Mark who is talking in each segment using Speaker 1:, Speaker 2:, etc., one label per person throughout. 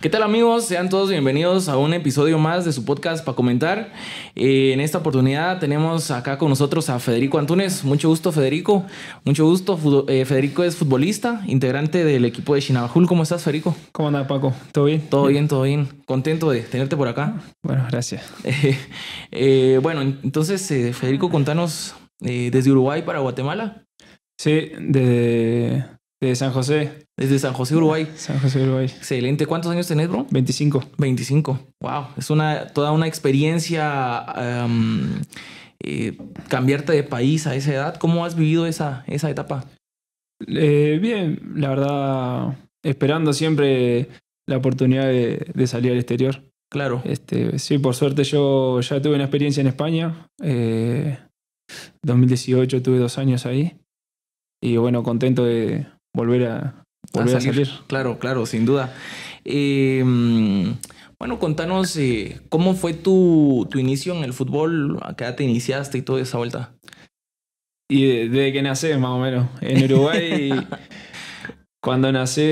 Speaker 1: ¿Qué tal amigos? Sean todos bienvenidos a un episodio más de su podcast para comentar. Eh, en esta oportunidad tenemos acá con nosotros a Federico Antunes. Mucho gusto Federico. Mucho gusto. Eh, Federico es futbolista, integrante del equipo de Chinabajul. ¿Cómo estás Federico? ¿Cómo andas Paco? ¿Todo bien? Todo bien, todo bien. Contento de tenerte por acá.
Speaker 2: Bueno, gracias.
Speaker 1: Eh, bueno, entonces Federico, contanos desde Uruguay para Guatemala. Sí, desde de San José. Desde San José, Uruguay. San José, Uruguay. Excelente. ¿Cuántos años tenés, bro? 25. 25. Wow. Es una, toda una experiencia em, eh, cambiarte de país a esa edad. ¿Cómo has vivido esa, esa etapa?
Speaker 2: Eh, bien, la verdad, esperando siempre la oportunidad de, salir al exterior. Claro. Este, sí, por suerte yo ya tuve una experiencia en España. 2018 eh, tuve dos años ahí. Y bueno,
Speaker 1: contento de, volver a, a, salir. Claro, claro, sin duda. Eh, bueno, contanos eh, cómo fue tu, inicio en el fútbol, a qué te iniciaste y toda esa vuelta. Y desde que nací, más o menos. En Uruguay,
Speaker 2: cuando nací,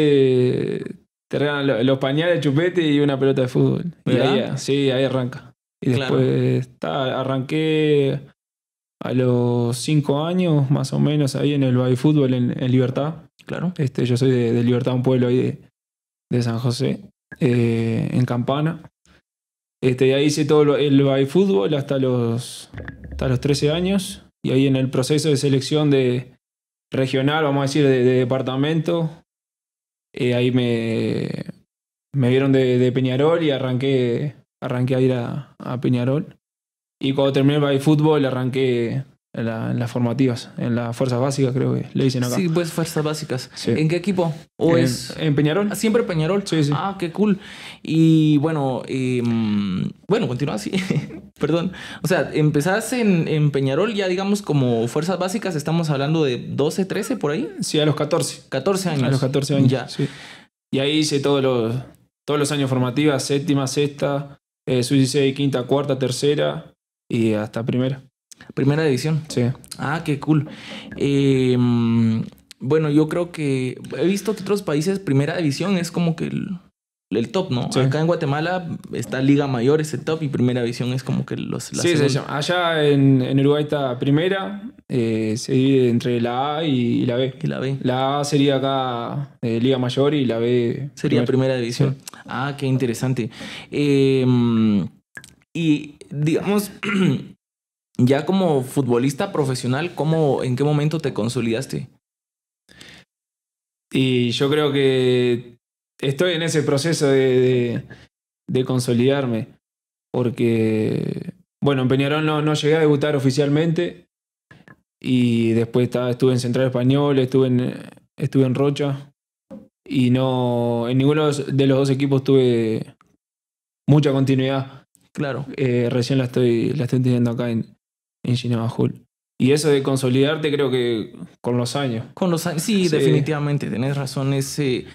Speaker 2: te regalan los pañales, chupete y una pelota de fútbol. Y ahí, sí, ahí arranca. Y después arranqué a los cinco años, más o menos, ahí en el Bay Fútbol en Libertad claro. Este, yo soy de, Libertad, un pueblo ahí de, San José, eh, en Campana. Este, ahí hice todo el by fútbol hasta los, los 13 años. Y ahí en el proceso de selección de regional, vamos a decir, de, departamento, eh, ahí me, me vieron de, Peñarol y arranqué, arranqué a ir a, Peñarol. Y cuando terminé el by fútbol, arranqué en, las formativas, en las fuerzas básicas, creo que le dicen acá. Sí,
Speaker 1: pues fuerzas básicas. ¿En qué equipo? ¿O es... en Peñarol. ¿Ah, siempre Peñarol. Sí, sí. Ah, qué cool. Y bueno, em, bueno, continúa así. Perdón. O sea, empezás en, Peñarol ya, digamos, como fuerzas básicas, estamos hablando de 12, 13 por ahí. Sí, a los 14. 14 años. A los 14 años. Ya. Y ahí hice todos los, todos los
Speaker 2: años formativas, séptima, sexta, eh, sub quinta, cuarta, tercera
Speaker 1: y hasta primera. Primera división. Sí. Ah, qué cool. Em, bueno, yo creo que he visto que otros países, primera división es como que el, top, ¿no? Acá en Guatemala está Liga Mayor, es top, y primera división es como que los. La sí,
Speaker 2: Allá en, Uruguay está primera, eh, se divide entre la A y, la B. Y la
Speaker 1: B. La A sería acá eh, Liga Mayor y la B. Sería primera, división. Ah, qué interesante. Em, y digamos. ya como futbolista profesional, ¿cómo, ¿en qué momento te consolidaste? Y yo creo que estoy en ese proceso de,
Speaker 2: consolidarme, porque, bueno, en Peñarol no, no, llegué a debutar oficialmente y después estuve en Central Español, estuve en, estuve en Rocha y no, en ninguno de los dos equipos tuve mucha continuidad. Claro. Eh, recién la estoy, la estoy teniendo acá en, en Shinabajul Y eso de consolidarte creo que con los años.
Speaker 1: Con los años, sí, definitivamente, tenés razón. Eh,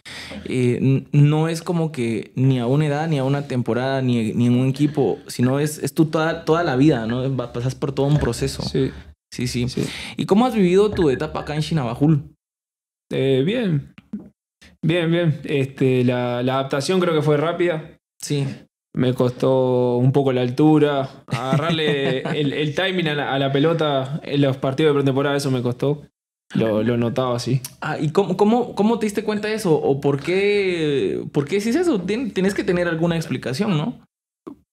Speaker 1: eh, no es como que ni a una edad, ni a una temporada, ni, ni en un equipo, sino es, es tú toda, toda la vida, ¿no? Pasas por todo un proceso. Sí. Sí, sí. ¿Y cómo has vivido tu etapa acá en Shinabajul?
Speaker 2: Eh, bien. Bien, bien. Este, la adaptación creo que fue rápida. Sí me costó un poco la altura, agarrarle el, timing a la, pelota en los partidos de pretemporada, eso me costó. Lo, notaba así.
Speaker 1: Ah, ¿Y cómo, te diste cuenta de eso? ¿O por qué, por qué eso? tienes que tener alguna explicación, ¿no?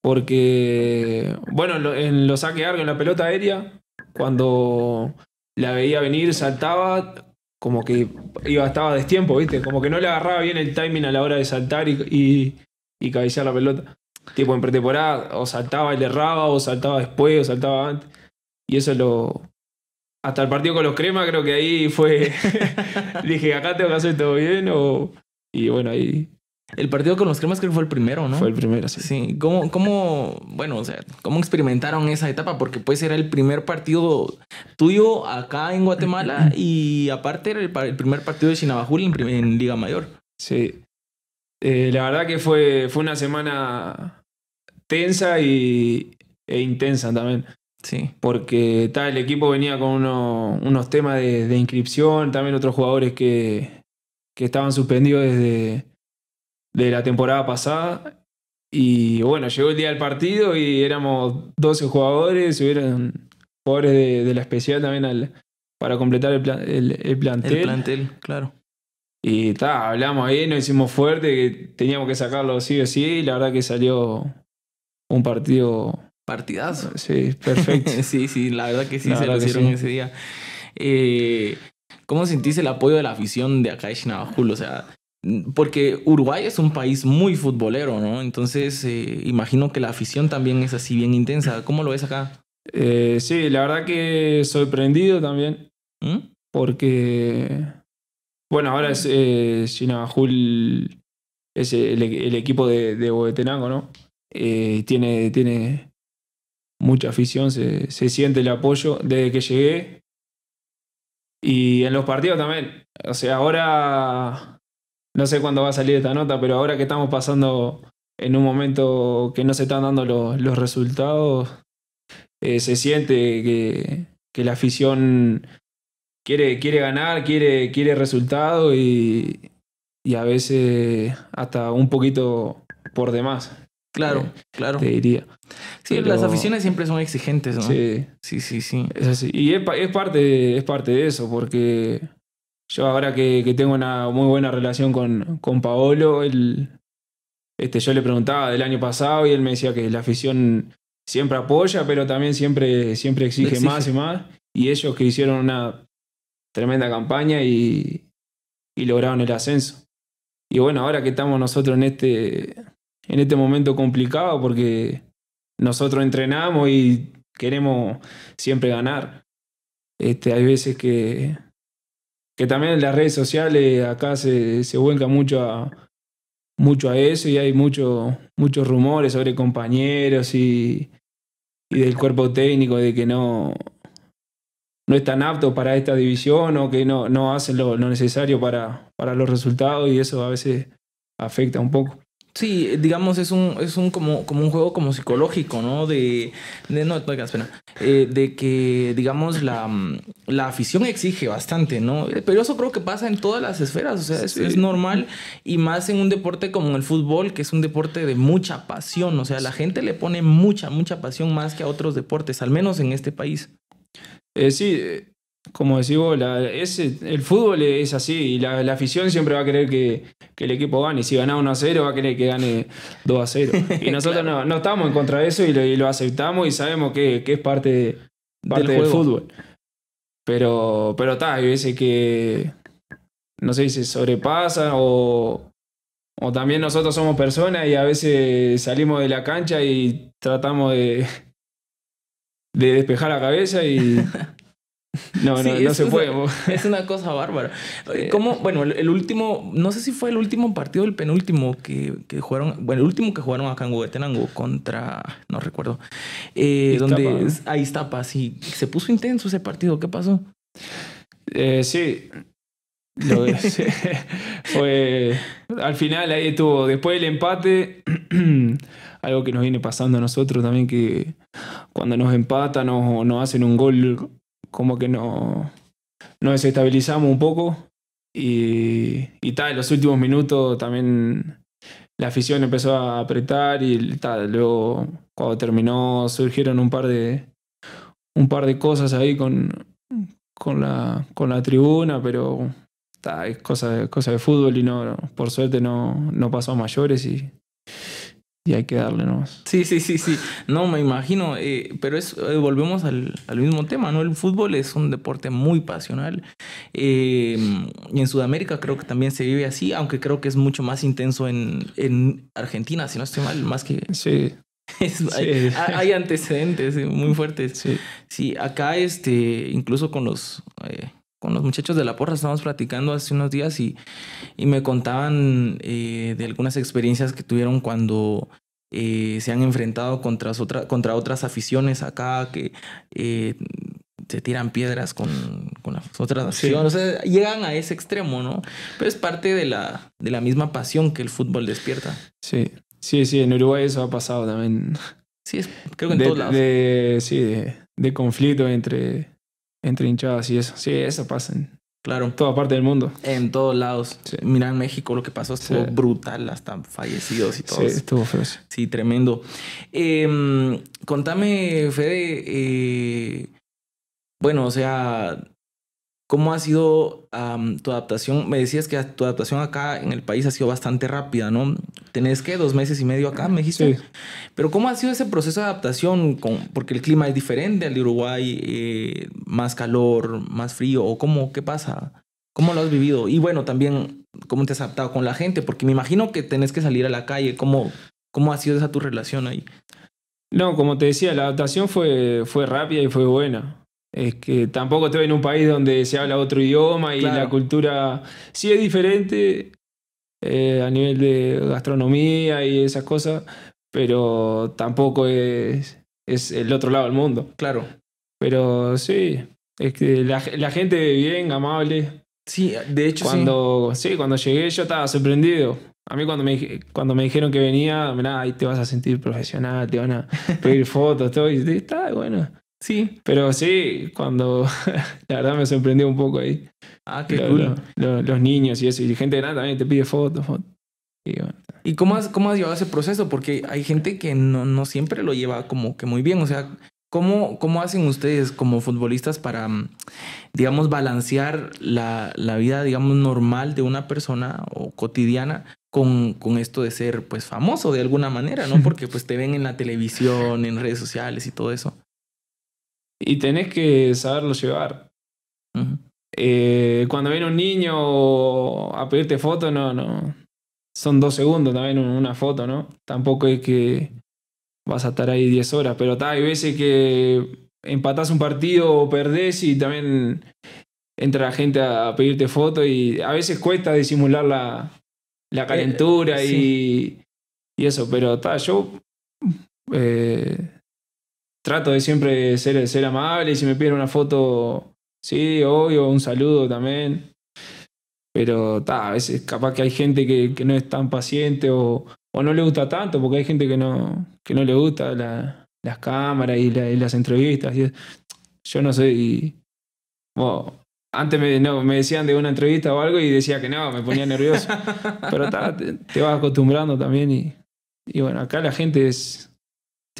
Speaker 1: Porque, bueno, en los saque largos, en
Speaker 2: la pelota aérea, cuando la veía venir, saltaba, como que iba, estaba destiempo, ¿viste? Como que no le agarraba bien el timing a la hora de saltar y, y, y cabecear la pelota tipo en pretemporada, o saltaba y le o saltaba después, o saltaba antes. Y eso lo. Hasta el partido con los cremas, creo que ahí fue.
Speaker 1: dije, acá tengo que hacer todo bien, o. Y bueno, ahí. El partido con los cremas creo que fue el primero, ¿no? Fue el primero, sí. Sí. ¿Cómo, cómo, bueno, o sea, cómo experimentaron esa etapa? Porque pues era el primer partido tuyo acá en Guatemala y aparte era el, primer partido de Chinabajul en Liga Mayor. Sí. Eh, la verdad que fue,
Speaker 2: fue una semana tensa y, e intensa también. Sí. Porque tal, el equipo venía con unos temas de, inscripción, también otros jugadores que, estaban suspendidos desde de la temporada pasada. Y bueno, llegó el día del partido y éramos 12 jugadores, hubieron jugadores de, la especial también para completar el, el plantel. El plantel, claro. Y hablamos ahí, nos hicimos fuerte, que teníamos que sacarlo sí o
Speaker 1: sí, y la verdad que salió un partido. Partidazo.
Speaker 2: Sí, perfecto.
Speaker 1: sí, sí, la verdad que sí se lo hicieron ese día. Eh, ¿Cómo sentís el apoyo de la afición de acá de O sea, porque Uruguay es un país muy futbolero, ¿no? Entonces, eh, imagino que la afición también es así bien intensa. ¿Cómo lo ves acá? Eh, sí, la verdad que sorprendido también. ¿Mm?
Speaker 2: Porque bueno, ahora es eh, es el, equipo de, de Boetenango, ¿no? Eh, tiene, tiene mucha afición, se, siente el apoyo desde que llegué. Y en los partidos también. O sea, ahora, no sé cuándo va a salir esta nota, pero ahora que estamos pasando en un momento que no se están dando los, resultados, eh, se siente que, que la afición quiere, ganar, quiere, quiere resultado y, y a veces hasta un poquito por demás.
Speaker 1: Claro, eh, claro. Te diría. Sí, las aficiones siempre son exigentes, Sí,
Speaker 2: sí, sí. Y es, parte, es parte de eso, porque yo ahora que, tengo una muy buena relación con, Paolo, él, este, yo le preguntaba del año pasado y él me decía que la afición siempre apoya, pero también siempre, siempre exige, más y más. Y ellos que hicieron una tremenda campaña y, lograron el ascenso. Y bueno, ahora que estamos nosotros en este, en este momento complicado porque nosotros entrenamos y queremos siempre ganar. Este, hay veces que, que también en las redes sociales acá se, vuelca mucho a, mucho a eso y hay muchos rumores sobre compañeros y, y del cuerpo técnico de que no, no es tan apto para esta división o que no, no hace lo,
Speaker 1: necesario para, para los resultados y eso a veces afecta un poco. Sí, digamos, es un, es un como, como un juego como psicológico, ¿no? De. Eh, que, digamos, la, afición exige bastante, ¿no? Pero eso creo que pasa en todas las esferas. O sea, es, es, normal. Y más en un deporte como el fútbol, que es un deporte de mucha pasión. O sea, la gente le pone mucha, mucha pasión más que a otros deportes, al menos en este país.
Speaker 2: Eh, sí, eh, como decís vos, el fútbol es así y la, afición siempre va a querer que, el equipo gane. Si gana 1 a 0, va a querer que gane 2 a 0. Y nosotros no, estamos en contra de eso y lo, aceptamos y sabemos que, es parte, del, fútbol. Pero pero está, hay veces que, no sé, se sobrepasa o también nosotros somos personas y a veces salimos de la cancha y tratamos de de
Speaker 1: despejar la cabeza y... No, no, no se puede. es una cosa bárbara. bueno, el, último, no sé si fue el último partido, el penúltimo que, jugaron, bueno, el último que jugaron acá en Huehuetenango contra, no recuerdo, eh, donde ahí está y se puso intenso ese partido, ¿qué pasó? Eh, sí,
Speaker 2: fue al final ahí estuvo, después del empate, algo que nos viene pasando a nosotros también que cuando nos empatan o, nos hacen un gol, como que no, nos desestabilizamos un poco. Y, tal, en los últimos minutos también la afición empezó a apretar y tal, luego cuando terminó surgieron un par de, un par de cosas ahí con, con, la, con la tribuna, pero tal es cosa, cosa de fútbol y no, por suerte no, no pasó a mayores y y hay que darle nomás.
Speaker 1: Sí, sí, sí, sí. No, me imagino. Eh, pero es, eh, volvemos al, mismo tema, ¿no? El fútbol es un deporte muy pasional. Em, y en Sudamérica creo que también se vive así, aunque creo que es mucho más intenso en, Argentina, si no estoy mal, más que... Sí. Hay, antecedentes eh, muy fuertes. Sí. sí, acá este, incluso con los con los muchachos de la porra estábamos platicando hace unos días y, me contaban eh, de algunas experiencias que tuvieron cuando eh, se han enfrentado contra, contra otras aficiones acá, que eh, se tiran piedras con, las otras aficiones. O llegan a ese extremo, ¿no? Pero es parte de la, de la misma pasión que el fútbol despierta. Sí,
Speaker 2: sí, sí, en Uruguay eso ha pasado también. Sí, es, creo que en todos lados. sí, de conflicto entre entre hinchadas y eso. Sí, eso pasa en toda parte del mundo.
Speaker 1: En todos lados. Mira en México lo que pasó estuvo brutal, hasta fallecidos y todo. Sí, estuvo feo. Sí, tremendo. Em, contame, Fede, eh, bueno, o sea, ¿Cómo ha sido tu adaptación? Me decías que tu adaptación acá en el país ha sido bastante rápida, ¿no? Tenés que dos meses y medio acá, me dijiste. Pero ¿cómo ha sido ese proceso de adaptación? porque el clima es diferente al de Uruguay, eh, más calor, más frío, ¿o cómo? ¿Qué pasa? ¿Cómo lo has vivido? Y bueno, también, ¿cómo te has adaptado con la gente? Porque me imagino que tenés que salir a la calle. ¿Cómo, cómo ha sido esa tu relación ahí?
Speaker 2: No, como te decía, la adaptación fue, fue rápida y fue buena. Es que tampoco estoy en un país donde se habla otro idioma y la cultura sí es diferente eh, a nivel de gastronomía y esas cosas, pero tampoco es, es el otro lado del mundo. Claro. Pero sí, es que la, la gente bien, amable. Sí, de hecho cuando, sí. cuando llegué yo estaba sorprendido. A mí cuando me, cuando me dijeron que venía, mirá, ahí te vas a sentir profesional, te van a pedir fotos, todo, y está bueno. Sí. Pero sí, cuando la verdad me sorprendió un poco ahí. Ah, qué
Speaker 1: los niños y eso, y gente grande también te pide fotos. Y, cómo has, cómo has llevado ese proceso? Porque hay gente que no, siempre lo lleva como que muy bien. O sea, ¿Cómo, ¿Cómo, hacen ustedes como futbolistas para, mm, digamos, balancear la, vida, digamos, normal de una persona o cotidiana con, con, esto de ser, pues, famoso de alguna manera, ¿no? Porque, pues, te ven en la televisión, en redes sociales y todo eso y tenés que saberlo llevar. Eh, cuando viene un
Speaker 2: niño a pedirte foto, no, no. Son dos segundos también una foto, ¿no? Tampoco es que vas a estar ahí diez horas, pero ta, hay veces que empatás un partido o perdés y también entra la gente a pedirte foto y a veces cuesta disimular la, eh, calentura y, y, eso, pero ta, yo eh, trato de siempre ser, ser amable. Si me piden una foto, sí, obvio, un saludo también. Pero ta, a veces capaz que hay gente que, no es tan paciente o, no le gusta tanto, porque hay gente que no, no le gusta las cámaras y, las entrevistas. yo no soy. antes me, me decían de una entrevista o algo y decía que no, me ponía nervioso.
Speaker 1: Pero
Speaker 2: te, vas acostumbrando también y bueno, acá la gente es,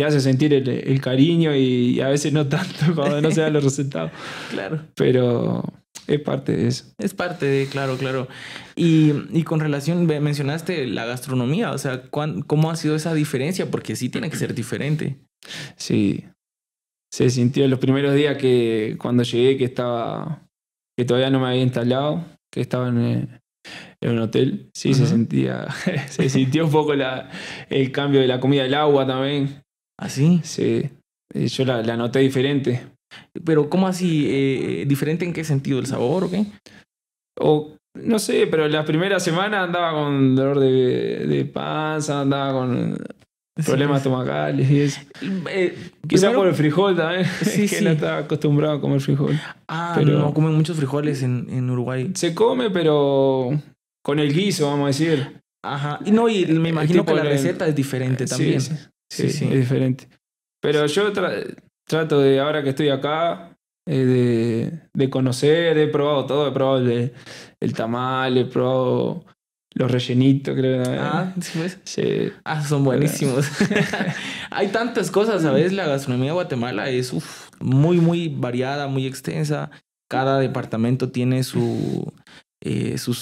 Speaker 2: te hace sentir el, cariño y, a veces no tanto cuando no se dan
Speaker 1: los resultados. claro.
Speaker 2: Pero es parte de eso.
Speaker 1: Es parte de, claro, claro. Y, con relación, mencionaste la gastronomía, o sea, ¿cómo ha sido esa diferencia? Porque sí tiene que ser diferente.
Speaker 2: Sí. Se sintió en los primeros días que cuando llegué que estaba, que todavía no me había instalado, que estaba en, eh, un hotel. Sí, se sentía, se sintió un poco el cambio de la comida, el agua también. ¿Así? ¿Ah, sí. Eh, yo la, noté diferente. Pero ¿cómo así? Eh, ¿Diferente en qué sentido? ¿El sabor o qué? O no sé, pero las primeras semanas andaba con dolor de, de panza, andaba con problemas estomacales y eso. Eh, Quizá por el frijol también. Sí, que
Speaker 1: estaba acostumbrado a comer frijol. Ah, pero no comen muchos frijoles en,
Speaker 2: Uruguay. Se come, pero con el guiso, vamos a decir. Ajá. Y no, y me imagino que la receta es diferente también. Sí, Sí, sí, Es diferente. Pero yo trato de, ahora que estoy acá, eh, de, conocer, he probado todo, he probado el,
Speaker 1: tamal, he probado los rellenitos, creo. Ah, ¿sí pues. sí. ah, son buenísimos. Hay tantas cosas, ¿sabes? La gastronomía de Guatemala es muy, muy variada, muy extensa. Cada departamento tiene su, eh, su,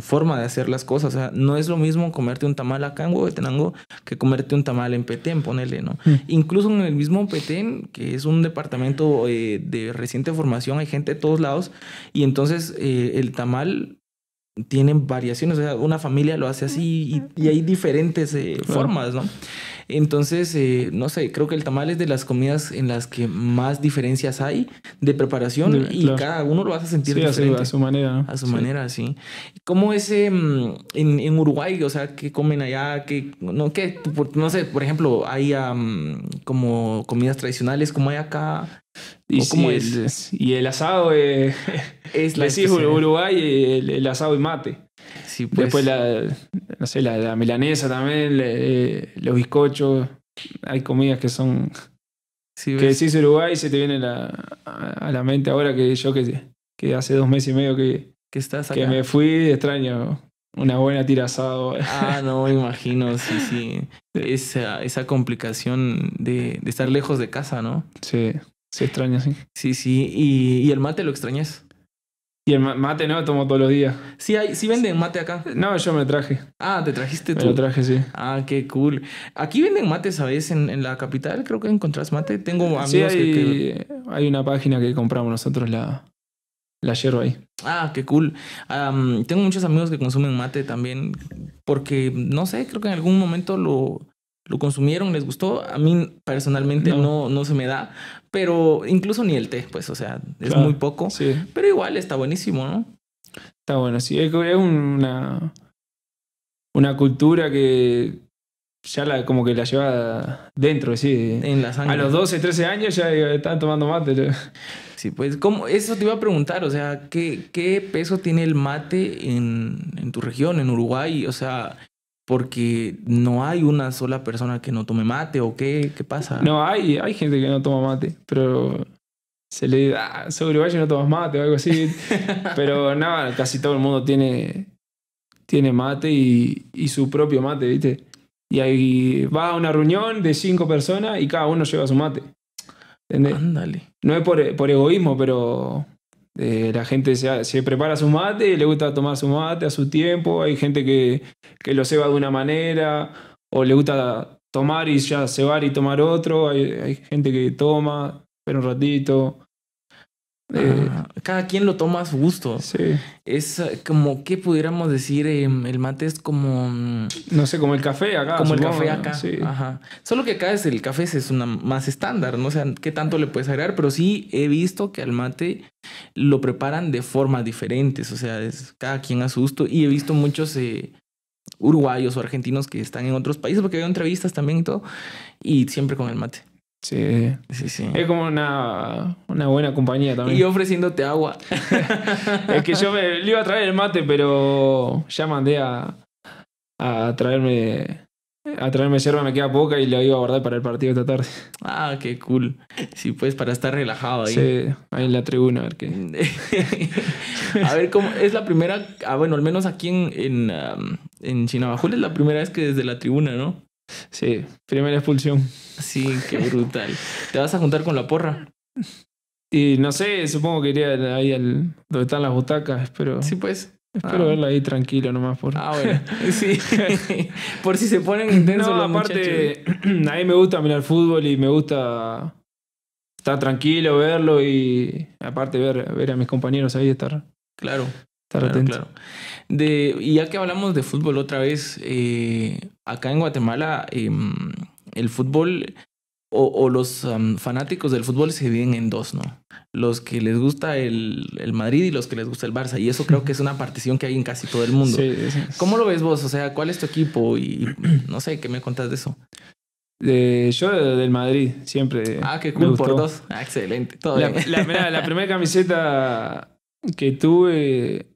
Speaker 1: forma de hacer las cosas. O sea, no es lo mismo comerte un tamal acá en Tenango que comerte un tamal en Petén, ponele, ¿no? Mm. Incluso en el mismo Petén, que es un departamento eh, de reciente formación, hay gente de todos lados, y entonces eh, el tamal tiene variaciones. O sea, una familia lo hace así y, y hay diferentes formas, ¿no? Entonces, eh, no sé, creo que el tamal es de las comidas en las que más diferencias hay de preparación y cada uno lo vas a sentir diferente. A su, manera. A su manera, sí. ¿Cómo es eh, en, Uruguay? O sea, ¿qué comen allá? ¿Qué, no, no sé, por ejemplo, hay como comidas tradicionales como hay acá.
Speaker 2: Y, el,
Speaker 1: y el asado es, la
Speaker 2: Uruguay, el, asado y mate. Después pues. la, no milanesa también, eh, los bizcochos. Hay comidas que son... que decís Uruguay se te viene a, la mente ahora que yo que, que hace dos meses y medio que, me fui,
Speaker 1: extraño una buena tira asado. Ah, no, imagino, sí, sí. Esa, complicación de, de, estar lejos de casa, ¿no? Sí. Se extraña, sí. Sí, sí. ¿Y, el mate lo extrañas? Y el mate no, tomo todos los días. Sí, hay, sí venden mate acá. No, yo me traje. Ah, te trajiste tú. Me lo traje, sí. Ah, qué cool. Aquí venden mate, ¿sabes? En, en la capital creo que encontrás mate. Tengo amigos sí, hay, hay una página que compramos nosotros la, la yerba ahí. Ah, qué cool. tengo muchos amigos que consumen mate también porque, no sé, creo que en algún momento lo, lo consumieron, les gustó. A mí personalmente no, no, se me da, pero incluso ni el té, pues, o sea, es muy poco. Sí. Pero igual está buenísimo, ¿no? Está bueno, sí.
Speaker 2: Es una, una cultura que ya la, como que la lleva dentro, sí.
Speaker 1: En la sangre. A los 12, 13 años ya están tomando mate. Sí, pues como eso te iba a preguntar, o sea, ¿qué, qué peso tiene el mate en, en tu región, en Uruguay? O sea, porque no hay una sola persona que no tome mate o qué, qué pasa. No,
Speaker 2: hay, hay gente que no toma mate, pero se le dice, soy uruguayo no tomas mate o algo así.
Speaker 1: pero nada, casi todo el mundo
Speaker 2: tiene, tiene mate y, y su propio mate, ¿viste? Y ahí va a una reunión de cinco personas y cada uno lleva su mate.
Speaker 1: Ándale.
Speaker 2: No es por, por egoísmo, pero eh, la gente se, prepara su mate, le gusta tomar su mate a su tiempo, hay gente que, lo ceba de una manera, o le gusta tomar y ya cebar y tomar otro, hay, hay gente que toma, espera un ratito,
Speaker 1: eh, cada quien lo toma a su gusto. Sí. Es eh, como que pudiéramos decir, eh, el mate es como. Mm, no sé, como el café acá. Como el café acá. Ajá. Solo que acá es el café es una más estándar. No sé qué tanto le puedes agregar, pero sí he visto que al mate lo preparan de formas diferentes. O sea, es cada quien a su gusto. Y he visto muchos. uruguayos o argentinos que están en otros países, porque veo entrevistas también y todo, y siempre con el mate. Sí. Es como una,
Speaker 2: buena compañía también. Y
Speaker 1: ofreciéndote agua.
Speaker 2: es que yo le iba a traer el mate, pero ya mandé a, traerme a traerme yerba, me queda poca y la iba a guardar para el partido esta tarde. Ah, qué cool. Sí, pues para estar relajado ahí.
Speaker 1: en la tribuna, a ver cómo. Es la primera. Ah, bueno, al menos aquí en, en, um, en es la primera vez que desde la tribuna, ¿no? Sí, primera expulsión. Sí, qué brutal. ¿Te vas a juntar con la porra?
Speaker 2: Y no sé, supongo que iría ahí al, donde están las butacas, pero. Sí, pues. Espero ah. verla ahí tranquilo nomás por. Ah, bueno. Sí.
Speaker 1: por si se ponen intensos no, aparte,
Speaker 2: a mí me gusta mirar fútbol y me gusta estar tranquilo, verlo y aparte ver, ver a mis compañeros ahí estar. Claro.
Speaker 1: Estar claro, De, y ya que hablamos de fútbol otra vez, eh, acá en Guatemala em, el fútbol o, los fanáticos del fútbol se dividen en dos, ¿no? Los que les gusta el, Madrid y los que les gusta el Barça. Y eso creo que es una partición que hay en casi todo el mundo. ¿Cómo lo ves vos? O sea, ¿cuál es tu equipo? Y no sé, ¿qué me contás de eso? yo del Madrid, siempre. Ah, qué cool, por dos. Ah, excelente. la,
Speaker 2: primera camiseta que tuve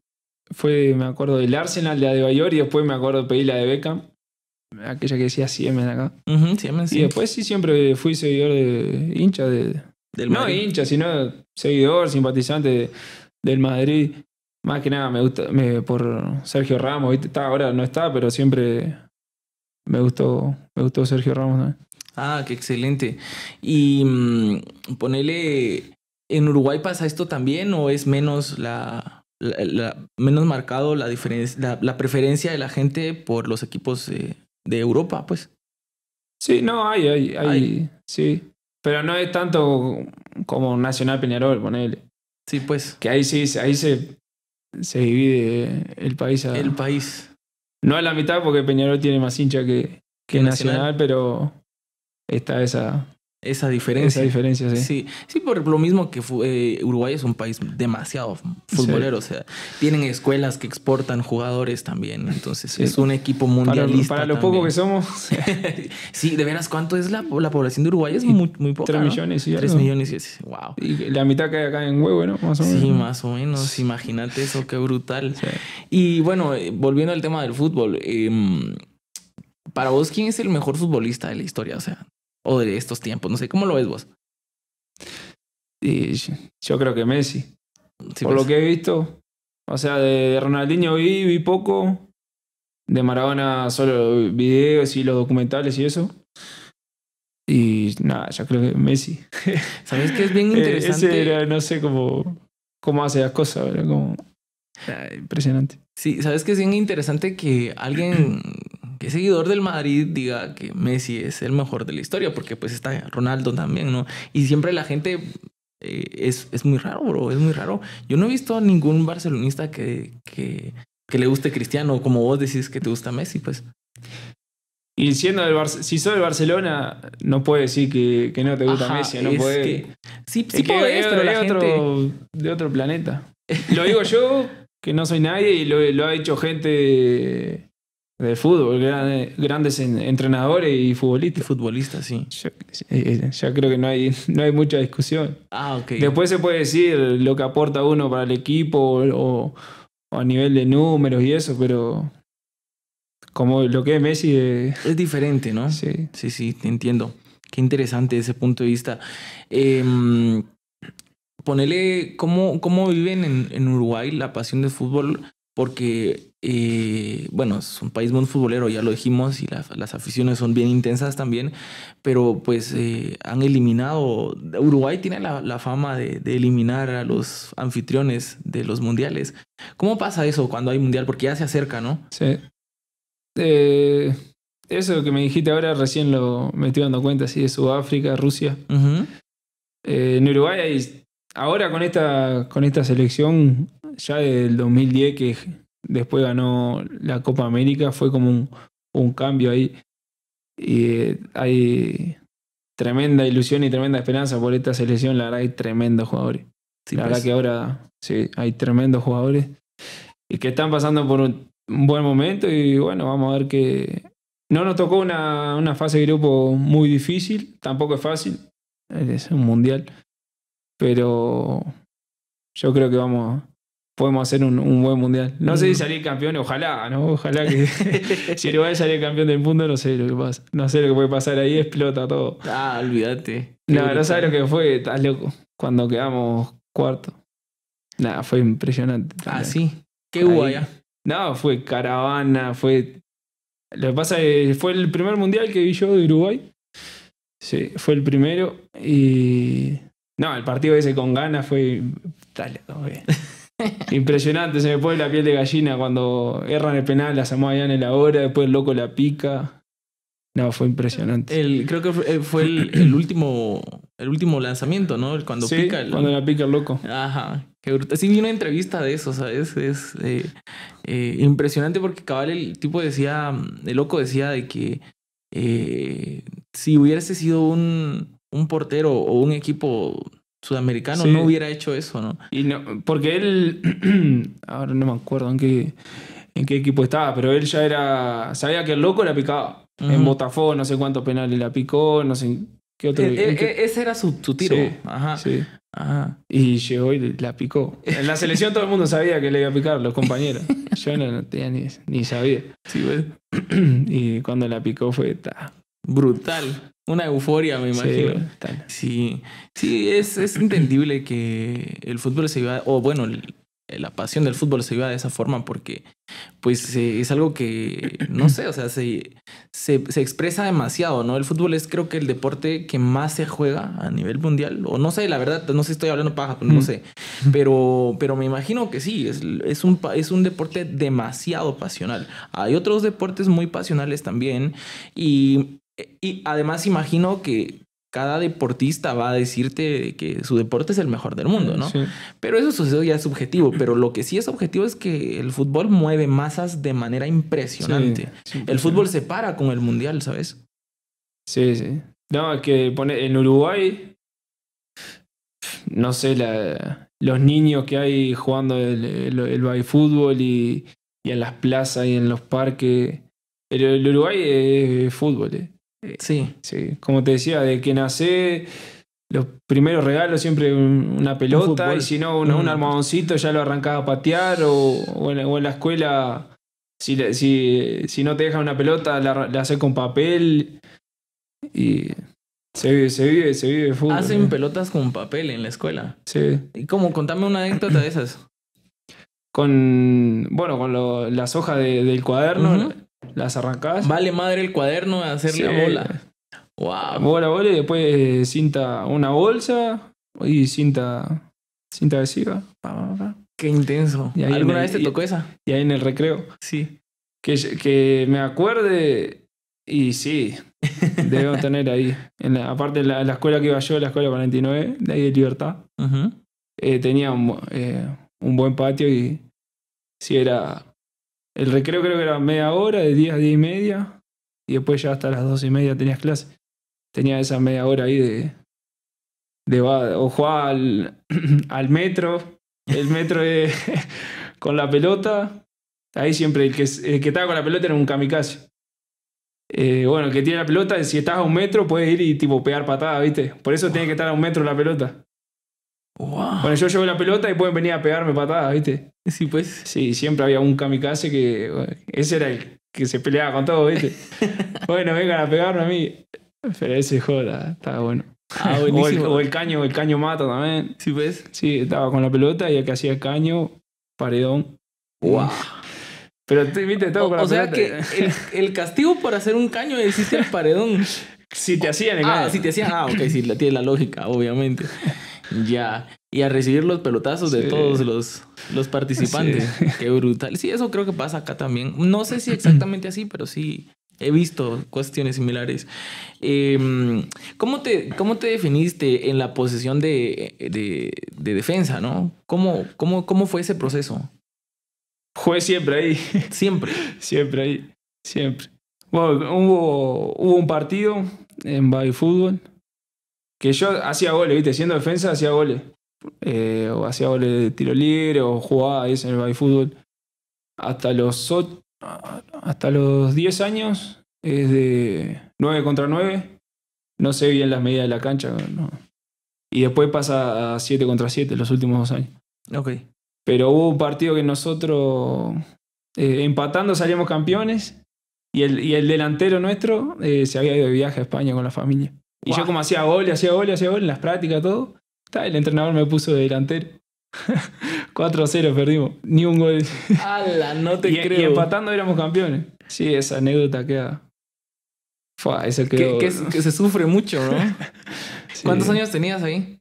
Speaker 2: fue, me acuerdo, del Arsenal, la de Bayor, y después me acuerdo pedí la de Beckham aquella que decía Siemens acá. Y después sí siempre fui seguidor de hincha de... no hincha, sino seguidor, simpatizante del Madrid. Más que nada me gusta por Sergio Ramos, Está, ahora no está, pero siempre me gustó, me gustó Sergio Ramos
Speaker 1: Ah, qué excelente. Y mm, ponele, ¿en Uruguay pasa esto también o es menos la, menos marcado la, diferencia, la, preferencia de la gente por los equipos de Europa, pues.
Speaker 2: Sí, no, hay, hay, sí. Pero no es tanto como Nacional Peñarol, ponele. Sí, pues. Que ahí sí, ahí se, se divide el país. el país. No es la mitad porque Peñarol tiene más hincha que, Nacional, pero está esa,
Speaker 1: esa diferencia. Esa diferencia, sí. Sí, por lo mismo que eh, Uruguay es un país demasiado futbolero. O sea, tienen escuelas que exportan jugadores también. Entonces, es un equipo mundialista. Para, lo, poco que somos. sí, de veras, ¿cuánto es la, población de Uruguay? Es muy, muy poca. 3 millones, sí. 3 millones, y Wow. Y la mitad cae acá en huevo, ¿no? Más o menos. Sí, más o menos. Imagínate eso, qué brutal. Y bueno, eh, volviendo al tema del fútbol. Em, para vos, ¿quién es el mejor futbolista de la historia? O sea, o de estos tiempos. No sé, ¿cómo lo ves vos?
Speaker 2: yo creo que Messi. Por lo pues. que he visto, o sea, de Ronaldinho vi, poco. De Maradona solo videos y los documentales y eso. Y nada, yo creo que Messi. ¿Sabes que es bien eh, interesante?
Speaker 1: no sé cómo, cómo hace las cosas, verdad como. Impresionante. Sí, ¿sabes que es bien interesante que alguien que seguidor del Madrid diga que Messi es el mejor de la historia, porque pues está Ronaldo también, ¿no? Y siempre la gente eh, es, muy raro, bro, es muy raro. Yo no he visto a ningún barcelonista que, le guste Cristiano, como vos decís que te gusta Messi, pues. Y siendo del Bar si
Speaker 2: soy de Barcelona, no puedo decir que, no te gusta Messi, no Sí, sí pero de, otro, de otro planeta. Lo digo yo, que no soy nadie, y lo, lo ha hecho gente de fútbol, grandes entrenadores y futbolistas. futbolistas, sí. Eh, eh, ya creo que no hay, no hay mucha discusión. Ah, ok. Después se puede decir lo que aporta uno para el equipo o, a nivel de números
Speaker 1: y eso, pero como lo que es Messi... Eh, es diferente, ¿no? Sí. Sí, sí, te entiendo. Qué interesante ese punto de vista. Em, ponele cómo, cómo viven en, en Uruguay la pasión del fútbol porque, eh, bueno, es un país muy futbolero, ya lo dijimos, y las aficiones son bien intensas también, pero pues eh, han eliminado, Uruguay tiene la, fama de, eliminar a los anfitriones de los mundiales. ¿Cómo pasa eso cuando hay mundial? Porque ya se acerca, ¿no? Sí. Eh, eso que me dijiste ahora recién
Speaker 2: lo me estoy dando cuenta, sí, de Sudáfrica, Rusia. en Uruguay hay ahora con esta, con esta selección, ya del 2010 que después ganó la Copa América, fue como un, cambio ahí. Y eh, hay tremenda ilusión y tremenda esperanza por esta selección. La verdad, hay tremendos jugadores. la pues. verdad que ahora sí, hay tremendos jugadores y que están pasando por un buen momento. Y bueno, vamos a ver que. No nos tocó una, una fase de grupo muy difícil, tampoco es fácil. Es un mundial pero yo creo que vamos podemos hacer un, buen mundial. No sé si mm. salir campeón, ojalá, ¿no? Ojalá que si Uruguay sale campeón del mundo, no sé lo que pasa. No sé lo que puede pasar ahí, explota todo. Ah, olvídate. No, no sabes lo que fue, estás loco. Cuando quedamos cuarto. Nada, fue impresionante. Ah, sí. ¿Qué hubo ah. No, fue caravana, fue. Lo que pasa es fue el primer mundial que vi yo de Uruguay. Sí, fue el primero. Y no, el partido ese con ganas fue. Dale, todo bien. Eh. Impresionante, se me pone la piel de gallina cuando erran el penal, la Samoa allá en la hora, después el loco la pica. No, fue impresionante.
Speaker 1: creo que fue eh, el, último el último lanzamiento, ¿no? Cuando pica cuando la pica el loco. Ajá. Qué Sí, vi una entrevista de eso, ¿sabes? Es eh, impresionante porque cabal el tipo decía, el loco decía de que si hubiese sido un, un portero o un equipo sudamericano no hubiera hecho eso, ¿no? Y porque
Speaker 2: él, ahora no me acuerdo en qué, en qué equipo estaba, pero él ya era, sabía que el loco la picaba. En Botafogo, no sé cuántos penales la picó, no sé qué otro. Eh, eh, eh, ese era su, tiro. Ajá.
Speaker 1: Sí. Ajá.
Speaker 2: Y llegó y la picó. En la selección todo el mundo sabía que le iba a picar, los compañeros. Yo no,
Speaker 1: tenía ni, ni sabía. y cuando la picó fue brutal una euforia, me imagino. Sí, sí, es, entendible que el fútbol se iba, o bueno, la pasión del fútbol se iba de esa forma porque pues eh, es algo que, no sé, o sea, se, se, expresa demasiado, ¿no? El fútbol es creo que el deporte que más se juega a nivel mundial, o no sé, la verdad, no sé, si estoy hablando paja, no sé, pero, pero me imagino que sí, es, un, es un deporte demasiado pasional. Hay otros deportes muy pasionales también y eh, y además imagino que cada deportista va a decirte que su deporte es el mejor del mundo, ¿no? Sí. Pero eso ya es subjetivo, pero lo que sí es objetivo es que el fútbol mueve masas de manera impresionante. el fútbol se para con el mundial, ¿sabes? Sí, sí. No, que pone en Uruguay,
Speaker 2: no sé, los niños que hay jugando el, el, fútbol y, en las plazas y en los parques. El, Uruguay es fútbol, ¿eh? Eh, sí. sí. Como te decía, de que nacé, los primeros regalos siempre una pelota, y si no, un, un, mm. armadoncito ya lo arrancás a patear, o, en, la escuela, si, si, no te dejan una pelota, la, haces con papel.
Speaker 1: Y se vive, se vive, se vive fútbol. Hacen pelotas con papel en la escuela. Sí. ¿Y cómo? Contame una anécdota de esas. Con, bueno, con
Speaker 2: las hojas del cuaderno, las arrancás. Vale madre el cuaderno de hacer la bola. Wow. Bola, bola y después eh, cinta una bolsa y cinta, cinta adhesiva. Qué intenso. ¿Alguna vez te tocó esa? Y ahí en el recreo. Sí. Que, me acuerde y sí, debo tener ahí. aparte, la, escuela que iba yo, la escuela 49, de ahí de Libertad, eh, tenía un, eh, un buen patio y sí era el recreo creo que era media hora, de 10 a 10 y media, y después ya hasta las 2 y media tenías clase. Tenía esa media hora ahí de. de o al, metro, el metro con la pelota. Ahí siempre el que, el que estaba con la pelota era un kamikaze. Eh, bueno, el que tiene la pelota, si estás a un metro, puedes ir y tipo pegar patada, ¿viste? Por eso tiene que estar a un metro la pelota. Bueno, yo llevo la pelota y pueden venir a pegarme patadas, ¿viste? Sí, pues. Sí, siempre había un kamikaze que. ese era el que se peleaba con todo, ¿viste? bueno, vengan a pegarme a mí. Pero ese joda, estaba bueno. Ah, o, el, caño, el caño mata también. Sí, pues. Sí, estaba con la pelota y el que hacía el caño, paredón. ¡Wow!
Speaker 1: Pero, viste, todo con la pelota. O sea que el, castigo por hacer un caño existe el paredón. si te hacían el Ah, si te hacían. Ah, ok, sí, tiene la lógica, obviamente. Ya. Y a recibir los pelotazos de todos los, participantes. Qué brutal. Sí, eso creo que pasa acá también. No sé si exactamente así, pero sí he visto cuestiones similares. Em, ¿cómo, te, ¿Cómo te definiste en la posición de, defensa, no? ¿Cómo, cómo, fue ese proceso? Fue siempre ahí. Siempre. siempre ahí. Siempre. Bueno, hubo, hubo un partido
Speaker 2: en Bay Fútbol que yo hacía goles, ¿viste? Siendo defensa hacía goles. Eh, o hacía goles de tiro libre o jugaba en el fútbol. Hasta los, hasta los 10 años es de 9 contra 9. No sé bien las medidas de la cancha. Y después pasa a 7 contra 7 los últimos dos años. Ok. Pero hubo un partido que nosotros eh, empatando salíamos campeones y el, y el delantero nuestro eh, se había ido de viaje a España con la familia. Y yo como hacía gol, hacía gol, hacía gol en las prácticas, todo. el entrenador me puso de delantero. 4-0 perdimos, ni un gol. ¡Hala, no te creo! Y empatando éramos campeones. Sí, esa anécdota queda... Fua, ese Que, se
Speaker 1: sufre mucho, ¿no? ¿Cuántos años tenías ahí?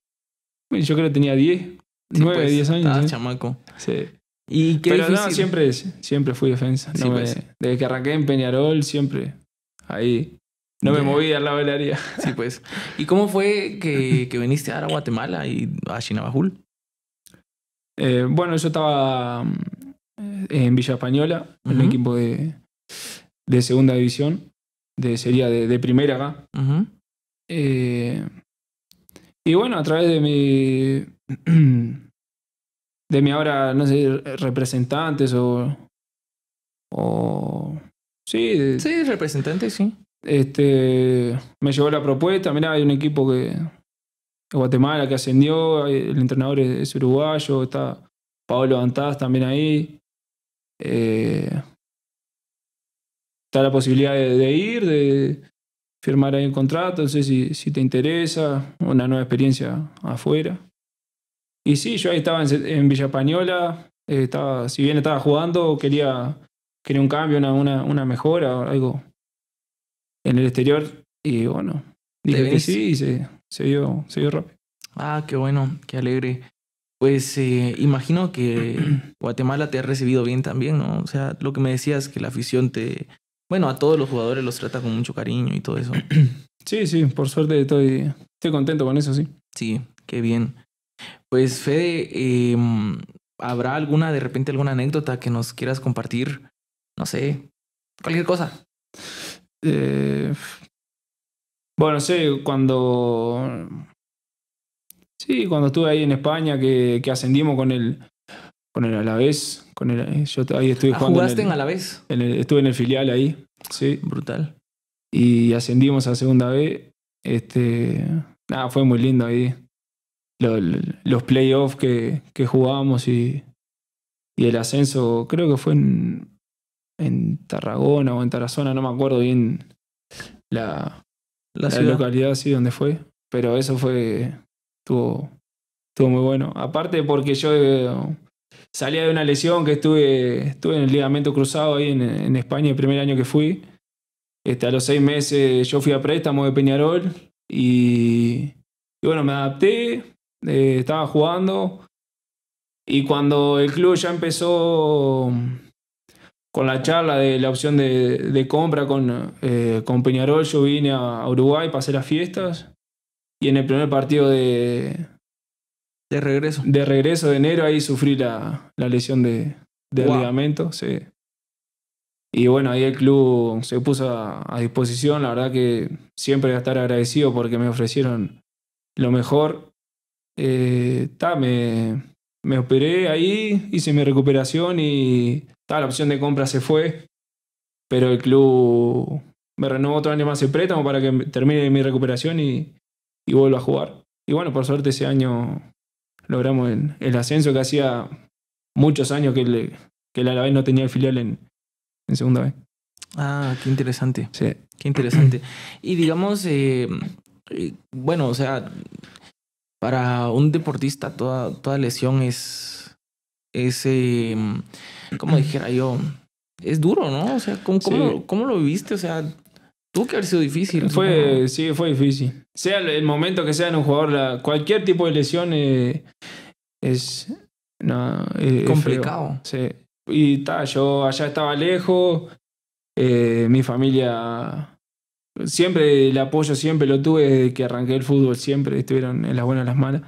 Speaker 2: yo creo que tenía 10. 9, 10 años. Ah, chamaco. Sí. ¿Y qué Pero difícil? siempre, siempre fui defensa. Pues.
Speaker 1: Desde que arranqué en Peñarol, siempre ahí no me movía a la velaria. Sí, pues. ¿Y cómo fue que, que viniste a Guatemala y a Chinabajul? Eh, bueno, yo estaba eh, en Villa Española,
Speaker 2: en el equipo de, de segunda división, de, sería de, primera acá.
Speaker 1: Eh,
Speaker 2: y bueno, a través de mi. de mi ahora, no sé, representantes o. o sí, sí, representantes, sí este, me llegó la propuesta, mirá, hay un equipo que de Guatemala que ascendió, el entrenador es, uruguayo, está Pablo Antas también ahí. Eh, está la posibilidad de, ir, de firmar ahí un contrato, no sé si, te interesa, una nueva experiencia afuera. Y sí, yo ahí estaba en, Villa Española, estaba, si bien estaba jugando, quería, quería un cambio, una, una, una mejora, algo, en el exterior y bueno, dije que sí y se, se, se dio rápido.
Speaker 1: Ah, qué bueno, qué alegre. Pues eh, imagino que Guatemala te ha recibido bien también, ¿no? O sea, lo que me decías, que la afición te... Bueno, a todos los jugadores los trata con mucho cariño y todo eso. Sí, sí, por suerte estoy, estoy contento con eso, sí. Sí, qué bien. Pues Fede, em, ¿habrá alguna, de repente, alguna anécdota que nos quieras compartir? No sé, cualquier cosa.
Speaker 2: Eh, bueno, sé, cuando. Sí, cuando estuve ahí en España, que, ascendimos con el, con el Alavés. Con el, yo ahí estuve ah, ¿Jugaste en, Alavés? estuve en el filial ahí. Sí. Brutal. Y ascendimos a segunda B. Este, nada, fue muy lindo ahí. Los, playoffs que, que y, y el ascenso, creo que fue en, en Tarragona o en Tarazona, no me acuerdo bien la, la, localidad así donde fue, pero eso fue, estuvo, estuvo muy bueno. Aparte porque yo eh, salía de una lesión que estuve, estuve en el ligamento cruzado ahí en, España el primer año que fui. Este, a los seis meses yo fui a préstamo de Peñarol y, y bueno, me adapté, eh, estaba jugando y cuando el club ya empezó con la charla de la opción de, compra con, eh, con Peñarol, yo vine a Uruguay para hacer las fiestas. Y en el primer partido de. De regreso. De regreso de enero, ahí sufrí la, la lesión de, de ligamento, sí. Y bueno, ahí el club se puso a, disposición. La verdad que siempre voy a estar agradecido porque me ofrecieron lo mejor. Eh, me, me operé ahí, hice mi recuperación y la opción de compra se fue, pero el club me renovó otro año más el préstamo para que termine mi recuperación y, vuelva a jugar. Y bueno, por suerte ese año logramos el, ascenso que hacía muchos años que el, que no tenía el filial en, segunda vez.
Speaker 1: Ah, qué interesante. Sí. Qué interesante. Y digamos, eh, eh, bueno, o sea, para un deportista toda, toda lesión es, ese, mm, como dijera yo, es duro, ¿no? O sea, ¿cómo, lo, viviste? O sea, tuvo que haber sido difícil. Fue,
Speaker 2: sí, fue difícil. Sea el, momento que sea en un jugador, cualquier tipo de lesión eh, es, complicado. sí. Y yo allá estaba lejos, eh, mi familia siempre el apoyo siempre lo tuve desde que arranqué el fútbol, siempre estuvieron en las buenas y las malas.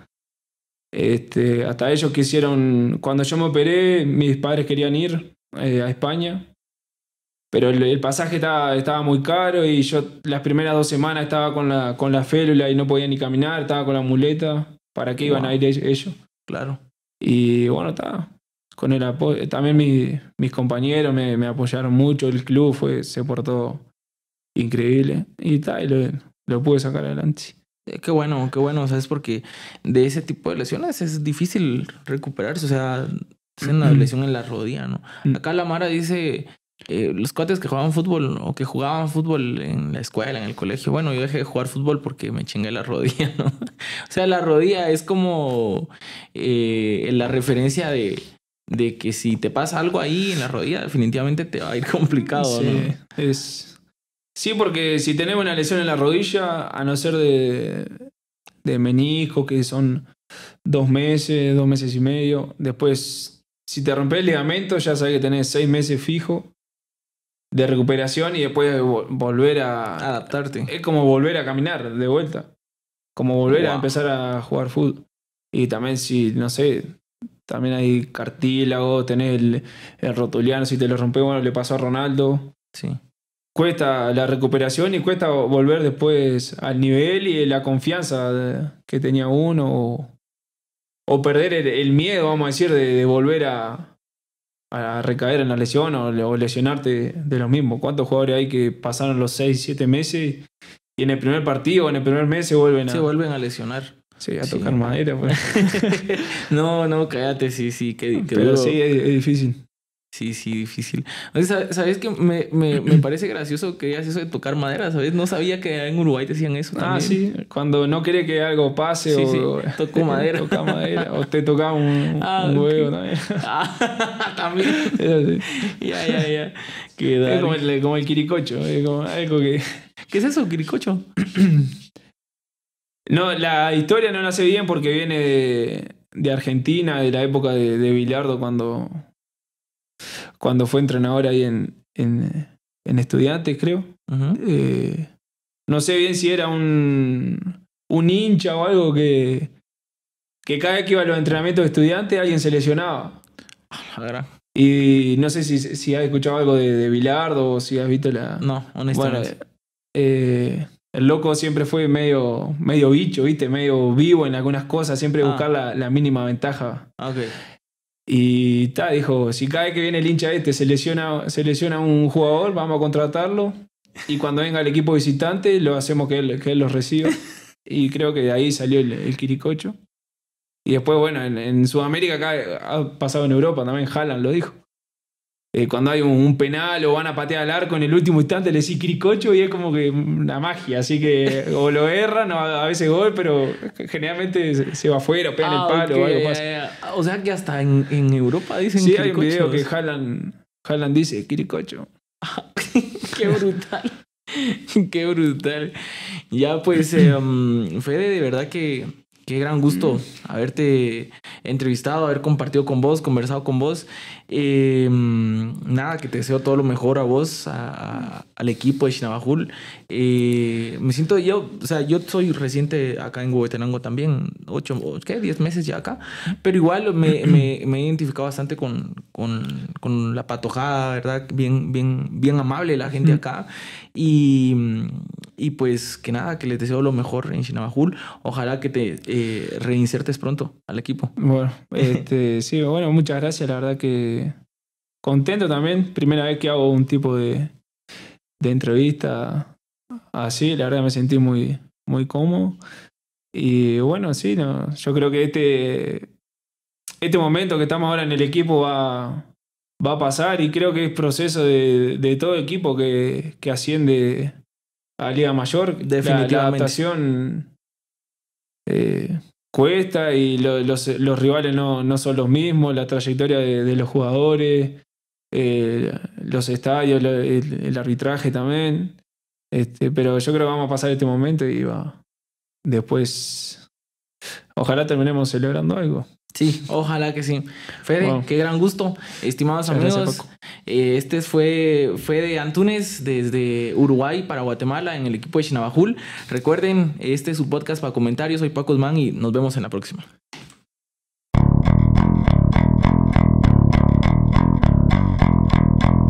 Speaker 2: Este, hasta ellos quisieron, cuando yo me operé, mis padres querían ir eh, a España, pero el, pasaje estaba, estaba, muy caro y yo las primeras dos semanas estaba con la, con la félula y no podía ni caminar, estaba con la muleta, ¿para qué iban a ir ellos? Claro. Y bueno, estaba con el apoyo, también mis compañeros me, apoyaron mucho, el club fue, se portó increíble y, lo,
Speaker 1: lo pude sacar adelante. Eh, qué bueno, qué bueno, o sea, es Porque de ese tipo de lesiones es difícil recuperarse, o sea, es una lesión en la rodilla, ¿no? Mm. Acá la Mara dice, eh, los cuates que jugaban fútbol o que jugaban fútbol en la escuela, en el colegio, bueno, yo dejé de jugar fútbol porque me chingué la rodilla, ¿no? o sea, la rodilla es como eh, la referencia de, que si te pasa algo ahí en la rodilla, definitivamente te va a ir complicado, sí, ¿no?
Speaker 2: Es Sí, porque si tenemos una lesión en la rodilla, a no ser de, de menisco, que son dos meses, dos meses y medio, después, si te rompes el ligamento, ya sabes que tenés seis meses fijo de recuperación y después volver a adaptarte. Es como volver a caminar de vuelta, como volver a empezar a jugar fútbol. Y también si, no sé, también hay cartílago, tenés el, el rotuliano, si te lo rompes, bueno, le pasó a Ronaldo. Sí cuesta la recuperación y cuesta volver después al nivel y la confianza que tenía uno o, perder el, miedo, vamos a decir, de, volver a, recaer en la lesión o, lesionarte de lo mismo. ¿Cuántos jugadores hay que pasaron los 6, 7 meses y en el primer
Speaker 1: partido, o en el primer mes se vuelven a... Se vuelven a lesionar. Sí, a tocar madera. Pues. no, no, cállate, sí, sí, que, Pero sí, es difícil. Sí, sí, difícil. ¿Sabes que me, parece gracioso que digas eso de tocar madera? ¿Sabes? No sabía que en Uruguay te decían eso ah, también. Ah, sí. Cuando no quiere que algo pase o... madera. Toca madera. O te toca un, ah, huevo también. Ah, también. Ya, ya,
Speaker 2: ya. Es como el, como quiricocho. algo que...
Speaker 1: ¿Qué es eso, quiricocho?
Speaker 2: no, la historia no nace bien porque viene de, Argentina, de la época de, de Bilardo cuando cuando fue entrenador ahí en, en, Estudiantes, creo. Eh, no sé bien si era un, un hincha o algo que, que cada vez que iba a los entrenamientos de estudiantes alguien se lesionaba. y no sé si, has escuchado algo de, de Bilardo o si has visto la. No, honestamente. Eh, el loco siempre fue medio, medio bicho, ¿viste? Medio vivo en algunas cosas, siempre ah. buscar la, mínima ventaja. Ah, okay. Y está dijo, si cada vez que viene el hincha este se lesiona, un jugador, vamos a contratarlo. Y cuando venga el equipo visitante, lo hacemos que él, los reciba. Y creo que de ahí salió el, el Y después, bueno, en, Sudamérica acá ha pasado en Europa también, Haaland lo dijo. Eh, cuando hay un, penal o van a patear al arco en el último instante, le decís cricocho y es como que una magia. Así que o lo erran, o a veces gol, pero generalmente se, va afuera, pegan el ah, palo o algo más
Speaker 1: O sea que hasta en, Europa dicen Sí, hay un video que Haaland, dice cricocho. Qué brutal. Qué brutal. Ya pues, eh, Fede, de verdad que qué gran gusto mm. haberte entrevistado, haber compartido con vos, conversado con vos. Eh, nada, que te deseo todo lo mejor a vos, al equipo de Chinabajul. Eh, me siento yo, o sea, yo soy reciente acá en Huehuetenango también, ocho, ¿qué? Diez meses ya acá, pero igual me, me, he identificado bastante con, la patojada, ¿verdad? Bien, bien, bien amable la gente acá. Y, pues que nada, que les deseo lo mejor en Chinabajul. Ojalá que te eh, reinsertes pronto al equipo.
Speaker 2: Bueno, este, sí, bueno, muchas gracias, la verdad que contento también. Primera vez que hago un tipo de, entrevista así, la verdad me sentí muy, muy cómodo. Y bueno, sí, yo creo que este, este momento que estamos ahora en el equipo va, va a pasar y creo que es proceso de, todo equipo que, asciende a Liga Mayor. Definitivamente. La, adaptación eh, cuesta y los, rivales no, son los mismos, la trayectoria de los jugadores. Eh, los estadios, el, arbitraje también. Este, pero yo creo que vamos a pasar este momento y va. Después.
Speaker 1: Ojalá terminemos
Speaker 2: celebrando algo.
Speaker 1: Sí, ojalá que sí. Fede, qué gran gusto. Estimados amigos, eh, este fue Fede Antunes desde Uruguay para Guatemala en el equipo de Chinabajul. Recuerden, este es su podcast para comentarios. Soy Paco Osman y nos vemos en la próxima.